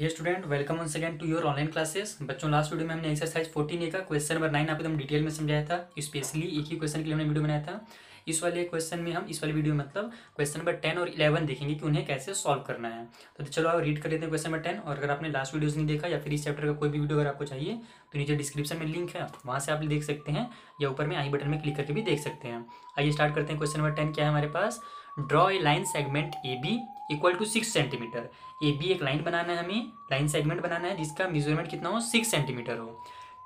hey student welcome one second to your online classes बच्चों last video में हमने exercise fourteen ए का question number nine आपको एकदम डिटेल में समझाया था स्पेशली एक ही क्वेश्चन के लिए हमने वीडियो बनाया था इस वाले क्वेश्चन में हम इस वाले वीडियो में मतलब क्वेश्चन नंबर टेन और इलेवन देखेंगे कि उन्हें कैसे सॉल्व करना है तो चलो आप रीड कर लेते हैं क्वेश्चन नंबर टेन और अगर आपने लास्ट वीडियोज नहीं देखा या फिर इस चैप्टर का कोई भी वीडियो अगर आपको चाहिए तो नीचे डिस्क्रिप्शन में लिंक है वहाँ से आप देख सकते हैं या ऊपर में आई बटन में क्लिक करके भी देख सकते हैं आइए स्टार्ट करते हैं क्वेश्चन नंबर टेन क्या है हमारे पास draw a line segment A B equal to six centimetre A B एक लाइन बनाना है हमें लाइन सेगमेंट बनाना है जिसका मेजरमेंट कितना हो सिक्स सेंटीमीटर हो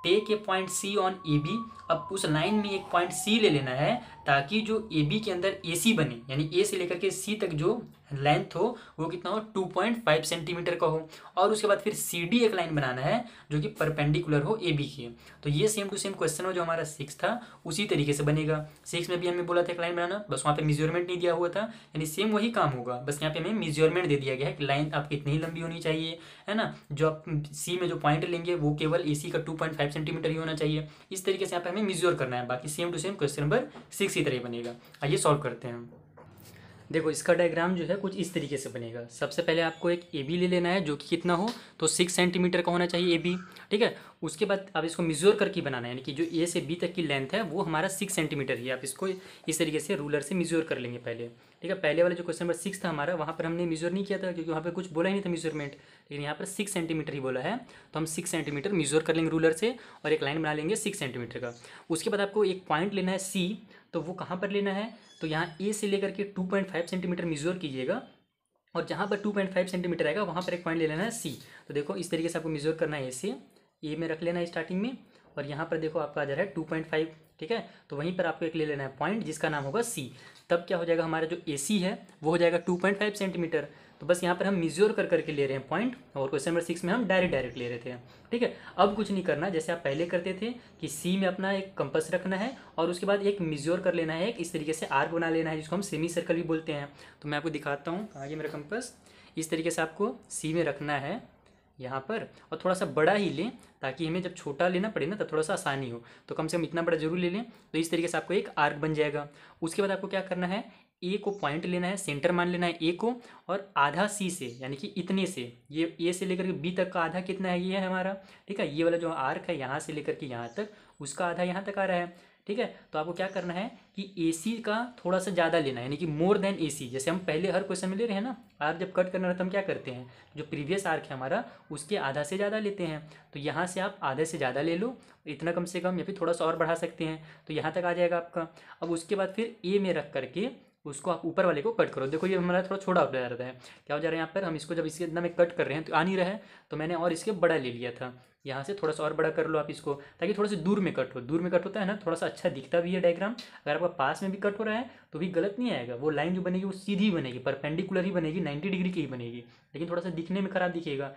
take a point C on A B अब उस लाइन में एक पॉइंट सी ले लेना है ताकि जो ए बी के अंदर ए सी बने यानी ए से लेकर के सी तक जो लेंथ हो वो कितना हो टू पॉइंट फाइव सेंटीमीटर का हो और उसके बाद फिर सी डी एक लाइन बनाना है जो कि परपेंडिकुलर हो ए बी की तो ये सेम टू सेम क्वेश्चन हो जो हमारा सिक्स था उसी तरीके से बनेगा सिक्स में भी हमें बोला था एक लाइन बनाना बस वहाँ पर मेजरमेंट नहीं दिया हुआ था यानी सेम वही काम होगा बस यहाँ पे हमें मेजरमेंट दे दिया गया है कि लाइन आपकी इतनी लंबी होनी चाहिए है ना जो आप सी में जो पॉइंट लेंगे वो केवल ए सी का टू पॉइंट फाइव सेंटीमीटर ही होना चाहिए इस तरीके से यहाँ पे हमें मेजर करना है बाकी same to same question number six इसी तरह बनेगा आइए सॉल्व करते हैं देखो इसका डायग्राम जो है कुछ इस तरीके से बनेगा सबसे पहले आपको एक ए बी ले लेना है जो कि कितना हो तो सिक्स सेंटीमीटर का होना चाहिए ए बी ठीक है उसके बाद आप इसको मिजोर करके बनाना है यानी कि जो ए से बी तक की लेंथ है वो हमारा सिक्स सेंटीमीटर ही आप इसको इस तरीके से रूलर से मिजोर कर लेंगे पहले ठीक है पहले वाले जो क्वेश्चन नंबर सिक्स था हमारा वहाँ पर हमने मेजर नहीं किया था क्योंकि वहाँ पर कुछ बोला ही नहीं था मेजरमेंट लेकिन यहाँ पर सिक्स सेंटीमीटर ही बोला है तो हम सिक्स सेंटीमीटर मेजर कर लेंगे रूलर से और एक लाइन बना लेंगे सिक्स सेंटीमीटर का उसके बाद आपको एक पॉइंट लेना है सी तो वो कहाँ पर लेना है तो यहाँ ए से लेकर के two point five centimetre measure कीजिएगा और जहाँ पर टू पॉइंट फाइव सेंटीमीटर आएगा वहाँ पर एक पॉइंट ले लेना है सी तो देखो इस तरीके से आपको मेजर करना है ए से ए में रख लेना है स्टार्टिंग में और यहाँ पर देखो आपका आ जा रहा है टू पॉइंट फाइव ठीक है तो वहीं पर आपको एक ले लेना है पॉइंट जिसका नाम होगा सी तब क्या हो जाएगा हमारा जो ए सी है वो हो जाएगा टू पॉइंट फाइव सेंटीमीटर तो बस यहाँ पर हम मिज्योर कर करके ले रहे हैं पॉइंट और क्वेश्चन नंबर सिक्स में हम डायरेक्ट डायरेक्ट ले रहे थे ठीक है अब कुछ नहीं करना जैसे आप पहले करते थे कि सी में अपना एक कंपस रखना है और उसके बाद एक मिज्योर कर लेना है एक इस तरीके से आर बना लेना है जिसको हम सेमी सर्कल भी बोलते हैं तो मैं आपको दिखाता हूँ आगे मेरा कंपस इस तरीके से आपको सी में रखना है यहाँ पर और थोड़ा सा बड़ा ही लें ताकि हमें जब छोटा लेना पड़े ना तब थोड़ा सा आसानी हो तो कम से कम इतना बड़ा जरूर ले लें तो इस तरीके से आपको एक आर्क बन जाएगा उसके बाद आपको क्या करना है ए को पॉइंट लेना है सेंटर मान लेना है ए को और आधा सी से यानी कि इतने से ये ए से लेकर के बी तक का आधा कितना है ये है हमारा ठीक है ये वाला जो आर्क है यहाँ से लेकर के यहाँ तक उसका आधा यहाँ तक आ रहा है ठीक है तो आपको क्या करना है कि ए का थोड़ा सा ज़्यादा लेना है यानी कि मोर देन ए जैसे हम पहले हर क्वेश्चन में ले रहे हैं ना आर जब कट करना है तो हम क्या करते हैं जो प्रीवियस आर्क है हमारा उसके आधा से ज़्यादा लेते हैं तो यहाँ से आप आधे से ज़्यादा ले लो इतना कम से कम या फिर थोड़ा सा और बढ़ा सकते हैं तो यहाँ तक आ जाएगा आपका अब उसके बाद फिर ए में रख करके उसको आप ऊपर वाले को कट करो देखो ये हमारा थोड़ा छोटा हो जा रहा है क्या हो जा रहा है यहाँ पर हम इसको जब इसके अंदर में कट कर रहे हैं तो आ नहीं रहा है तो मैंने और इसके बड़ा ले लिया था यहाँ से थोड़ा सा और बड़ा कर लो आप इसको ताकि थोड़ा सा दूर में कट हो दूर में कट होता है ना थोड़ा सा अच्छा दिखता भी है डायग्राम अगर आपका पास में भी कट हो रहा है तो भी गलत नहीं आएगा वो लाइन जो बनेगी वो सीधी बनेगी परपेंडिकुलर ही बनेगी नाइन्टी डिग्री की ही बनेगी लेकिन थोड़ा सा दिखने में खराब दिखेगा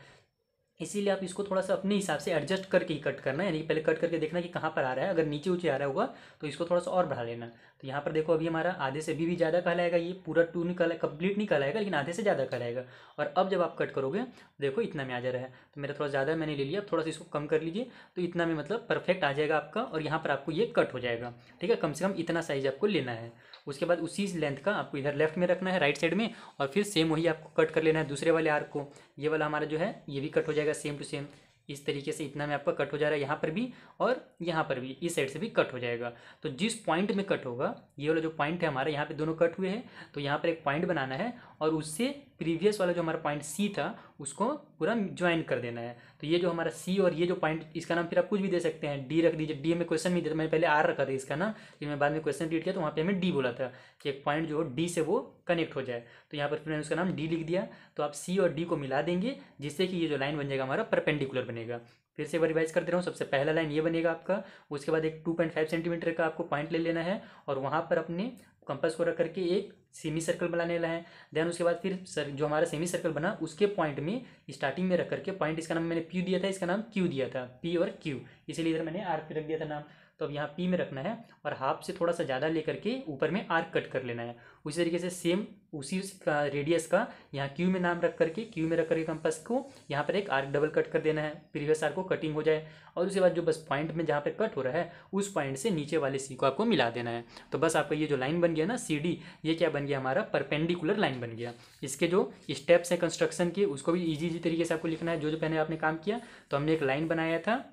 इसीलिए आप इसको थोड़ा सा अपने हिसाब से एडजस्ट करके ही कट करना यानी पहले कट करके देखना कि कहाँ पर आ रहा है अगर नीचे ऊँचे आ रहा होगा तो इसको थोड़ा सा और बढ़ा लेना तो यहाँ पर देखो अभी हमारा आधे से भी भी ज़्यादा कहलाएगा ये पूरा टू नहीं कहला कंप्लीट नहीं कहलाएगा लेकिन आधे से ज़्यादा कहलाएगा और अब जब आप कट करोगे देखो इतना में आ जा रहा है तो मेरा थोड़ा ज़्यादा मैंने ले लिया थोड़ा सा इसको कम कर लीजिए तो इतना में मतलब परफेक्ट आ जाएगा आपका और यहाँ पर आपको ये कट हो जाएगा ठीक है कम से कम इतना साइज़ आपको लेना है उसके बाद उसी लेंथ का आपको इधर लेफ्ट में रखना है राइट साइड में और फिर सेम वही आपको कट कर लेना है दूसरे वाले आर्क को ये वाला हमारा जो है ये भी कट हो जाएगा सेम टू सेम इस तरीके से इतना में आपका कट हो जा रहा है यहाँ पर भी और यहाँ पर भी इस साइड से भी कट हो जाएगा तो जिस पॉइंट में कट होगा ये वाला जो पॉइंट है हमारा यहाँ पे दोनों कट हुए हैं तो यहाँ पर एक पॉइंट बनाना है और उससे प्रीवियस वाला जो हमारा पॉइंट सी था उसको पूरा ज्वाइन कर देना है तो ये जो हमारा सी और ये जो पॉइंट इसका नाम फिर आप कुछ भी दे सकते हैं डी रख दीजिए डी में क्वेश्चन नहीं देता मैंने पहले आर रखा था इसका ना फिर मैं बाद में क्वेश्चन रीड किया तो वहाँ पर हमें डी बोला था कि एक पॉइंट जो डी से वो कनेक्ट हो जाए तो यहाँ पर फिर मैंने उसका नाम डी लिख दिया तो आप सी और डी को मिला देंगे जिससे कि ये जो लाइन बन जाएगा हमारा परपेंडिकुलर बनेगा फिर से रिवाइज कर दे रहा हूँ सबसे पहला लाइन ये बनेगा आपका उसके बाद एक टू पॉइंट फाइव सेंटीमीटर का आपको पॉइंट ले लेना है और वहाँ पर अपने कंपस को रख करके एक सेमी सर्कल बना लेना है देन उसके बाद फिर सर जो हमारा सेमी सर्कल बना उसके पॉइंट में स्टार्टिंग में रख करके पॉइंट इसका नाम मैंने पी दिया था इसका नाम क्यू दिया था पी और क्यू इसीलिए इधर मैंने आर रख दिया था नाम तो अब यहाँ पी में रखना है और हाफ से थोड़ा सा ज़्यादा लेकर के ऊपर में आर्क कट कर लेना है उसी तरीके से सेम उसी का रेडियस का यहाँ क्यू में नाम रख करके क्यू में रख करके कंपास को यहाँ पर एक आर्क डबल कट कर देना है प्रीवियस आर्क को कटिंग हो जाए और उसके बाद जो बस पॉइंट में जहाँ पर कट हो रहा है उस पॉइंट से नीचे वाले सी को आपको मिला देना है तो बस आपका ये जो लाइन बन गया ना सी डी ये क्या बन गया हमारा परपेंडिकुलर लाइन बन गया इसके जो स्टेप्स हैं कंस्ट्रक्शन के उसको भी ईजी ईजी तरीके से आपको लिखना है जो जो पहले आपने काम किया तो हमने एक लाइन बनाया था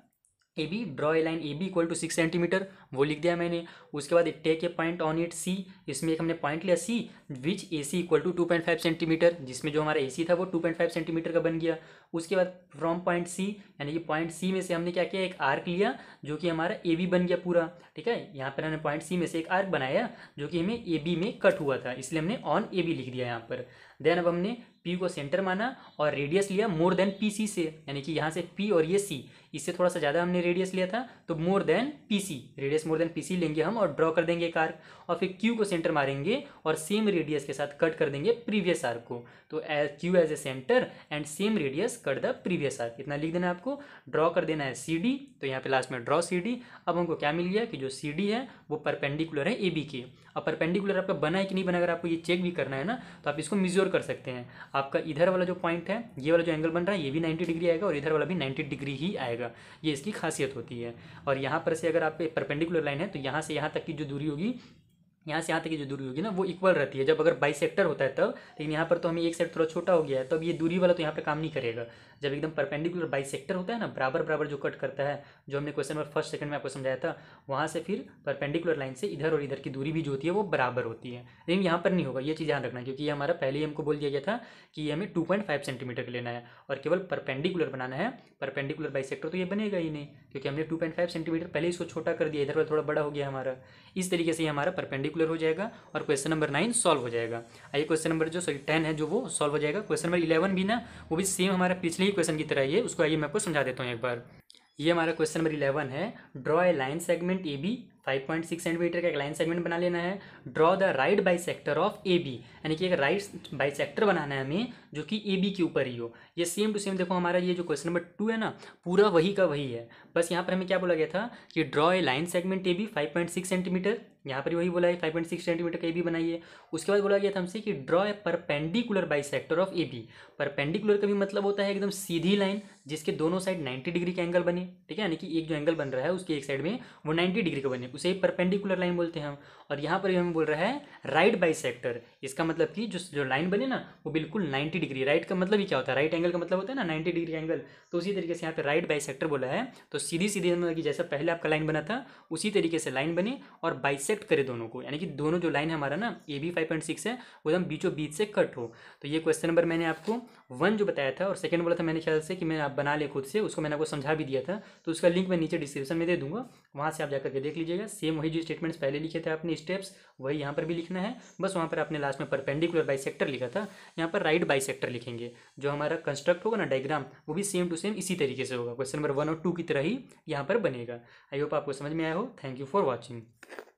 A B draw a line A B equal to six centimetre वो लिख दिया मैंने उसके बाद take a point on it C इसमें एक हमने पॉइंट लिया C which A C equal to two point five centimetre जिसमें जो हमारा ए सी था वो टू पॉइंट फाइव सेंटीमीटर का बन गया उसके बाद फ्रॉम पॉइंट सी यानी कि पॉइंट सी में से हमने क्या किया एक आर्क लिया जो कि हमारा ए बी बन गया पूरा ठीक है यहाँ पर हमने पॉइंट सी में से एक आर्क बनाया जो कि हमें ए बी में कट हुआ था इसलिए हमने ऑन ए बी लिख दिया यहाँ पर देन अब हमने पी को सेंटर माना और रेडियस लिया मोर देन पी सी से यानी कि यहाँ से पी और ये सी इससे थोड़ा सा ज़्यादा हमने रेडियस लिया था तो more than PC radius more than PC लेंगे हम और ड्रॉ कर देंगे एक आर्क और फिर क्यू को सेंटर मारेंगे और सेम रेडियस के साथ कट कर देंगे प्रीवियस आर्क को तो as Q as a centre and same radius cut the previous arc इतना लिख देना है आपको ड्रॉ कर देना है सी डी तो यहाँ पे लास्ट में ड्रॉ सी डी अब हमको क्या मिल गया कि जो सी डी है वो परपेंडिकुलर है ए बी के अब परपेंडिकुलर आपका बना है कि नहीं बना अगर आपको ये चेक भी करना है ना तो आप इसको मिजोर कर सकते हैं आपका इधर वाला जो पॉइंट है ये वाला जो एंगल बन रहा है ये भी नाइन्टी डिग्री आएगा और इधर वाला भी नाइन्टी डिग्री ही आएगा जाएगा ये इसकी खासियत होती है और यहाँ पर से अगर आप परपेंडिकुलर लाइन है तो यहाँ से यहाँ तक की जो दूरी होगी यहाँ से यहाँ तक की जो दूरी होगी ना वो इक्वल रहती है जब अगर बाई सेक्टर होता है तब लेकिन यहाँ पर तो हमें एक साइड थोड़ा छोटा हो गया है तब ये दूरी वाला तो यहाँ पर काम नहीं करेगा जब एकदम परपेंडिकुलर बाई सेक्टर होता है ना बराबर बराबर जो कट करता है जो हमने क्वेश्चन नंबर फर्स्ट सेकंड में आपको समझाया था वहाँ से फिर परपेंडिकुलर लाइन से इधर और इधर की दूरी भी जो होती है वो बराबर होती है लेकिन यहाँ पर नहीं होगा ये चीज़ ध्यान रखना क्योंकि हमारा पहले ही हमको बोल दिया गया था कि ये हमें टू सेंटीमीटर लेना है और केवल परपेंडिकुलर बनाना है परपेंडिकुलर बाई सेक्टर तो ये बनेगा ही नहीं क्योंकि हमने टू सेंटीमीटर पहले इसको छोटा कर दिया इधर वाला थोड़ा बड़ा हो गया हमारा इस तरीके से हमारा परपेंडिकुलर कैलकुलेट हो जाएगा और क्वेश्चन नंबर नाइन सॉल्व हो जाएगा आइए क्वेश्चन नंबर जो सॉरी टेन है जो वो सॉल्व हो जाएगा क्वेश्चन नंबर इलेवन भी ना वो भी सेम हमारा पिछले ही क्वेश्चन की तरह ही है उसको आइए मैं आपको समझा देता हूँ एक बार ये हमारा क्वेश्चन नंबर इलेवन है draw a line segment A B five point six centimetre का एक लाइन सेगमेंट बना लेना है draw the right bisector of A B यानी कि एक राइट बाई सेक्टर बनाना है हमें जो कि ए बी के ऊपर ही हो ये सेम टू सेम देखो हमारा ये जो क्वेश्चन नंबर टू है ना पूरा वही का वही है बस यहाँ पर हमें क्या बोला गया था कि draw a line segment A B five point six centimetre यहाँ पर वही बोला है फाइव पॉइंट सिक्स सेंटीमीटर का ए बी बनाइए उसके बाद बोला गया था हमसे कि draw a perpendicular bisector of A B perpendicular का भी मतलब होता है एकदम सीधी लाइन जिसके दोनों साइड नाइन्टी डिग्री का एंगल बने ठीक है यानी कि एक जो एंगल बन रहा है उसके एक साइड में वो नाइन्टी डिग्री का बने उसे ही परपेंडिकुलर लाइन बोलते हैं हम और यहाँ पर हमें बोल रहा है राइट बाई सेक्टर इसका मतलब कि जो जो लाइन बने ना वो बिल्कुल 90 डिग्री राइट का मतलब ही क्या होता है राइट एंगल का मतलब होता है ना 90 डिग्री एंगल तो उसी तरीके से यहाँ पे राइट बाई सेक्टर बोला है तो सीधी सीधी मतलब कि जैसा पहले आपका लाइन बना था उसी तरीके से लाइन बने और बाइसेक्ट करे दोनों को यानी कि दोनों जो लाइन हमारा ना A B five point six है वो एकदम बीचों बीच से कट हो तो ये क्वेश्चन नंबर मैंने आपको वन जो बताया था और सेकेंड बोला था मैंने ख्याल से कि मैं आप बना ले खुद से उसको मैंने आपको समझा भी दिया था तो उसका लिंक मैं नीचे डिस्क्रिप्शन में दे दूंगा वहाँ से आप जाकर के देख लीजिएगा सेम वही जो स्टेटमेंट्स पहले लिखे थे आपने स्टेप्स वही यहाँ पर भी लिखना है बस वहाँ पर आपने लास्ट में परपेंडिकुलर बाई लिखा था यहाँ पर राइट बाई लिखेंगे जो हमारा कंस्ट्रक्ट होगा ना डायग्राम वो भी सेम टू सेम इसी तरीके से होगा क्वेश्चन नंबर वन और टू की तरह ही यहाँ पर बनेगा आई होप आपको समझ में आया हो थैंक यू फॉर वॉचिंग